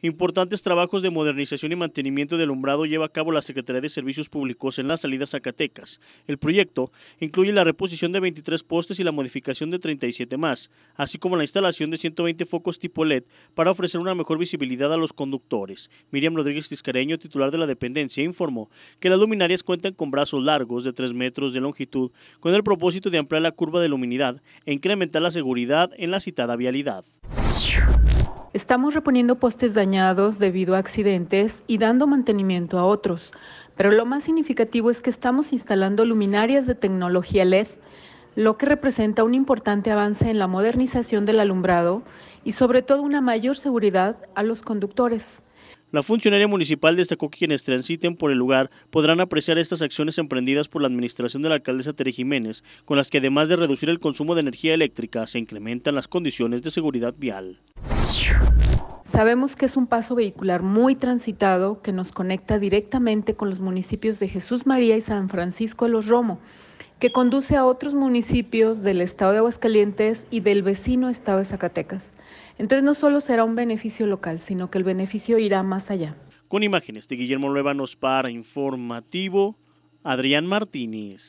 Importantes trabajos de modernización y mantenimiento del alumbrado lleva a cabo la Secretaría de Servicios Públicos en las salidas Zacatecas. El proyecto incluye la reposición de 23 postes y la modificación de 37 más, así como la instalación de 120 focos tipo LED para ofrecer una mejor visibilidad a los conductores. Miriam Rodríguez Tiscareño, titular de la dependencia, informó que las luminarias cuentan con brazos largos de 3 metros de longitud con el propósito de ampliar la curva de luminidad e incrementar la seguridad en la citada vialidad. Estamos reponiendo postes dañados debido a accidentes y dando mantenimiento a otros, pero lo más significativo es que estamos instalando luminarias de tecnología LED, lo que representa un importante avance en la modernización del alumbrado y sobre todo una mayor seguridad a los conductores. La funcionaria municipal destacó que quienes transiten por el lugar podrán apreciar estas acciones emprendidas por la administración de la alcaldesa Tere Jiménez, con las que además de reducir el consumo de energía eléctrica, se incrementan las condiciones de seguridad vial. Sabemos que es un paso vehicular muy transitado que nos conecta directamente con los municipios de Jesús María y San Francisco de los Romo, que conduce a otros municipios del estado de Aguascalientes y del vecino estado de Zacatecas. Entonces no solo será un beneficio local, sino que el beneficio irá más allá. Con imágenes de Guillermo Luévanos para Informativo, Adrián Martínez.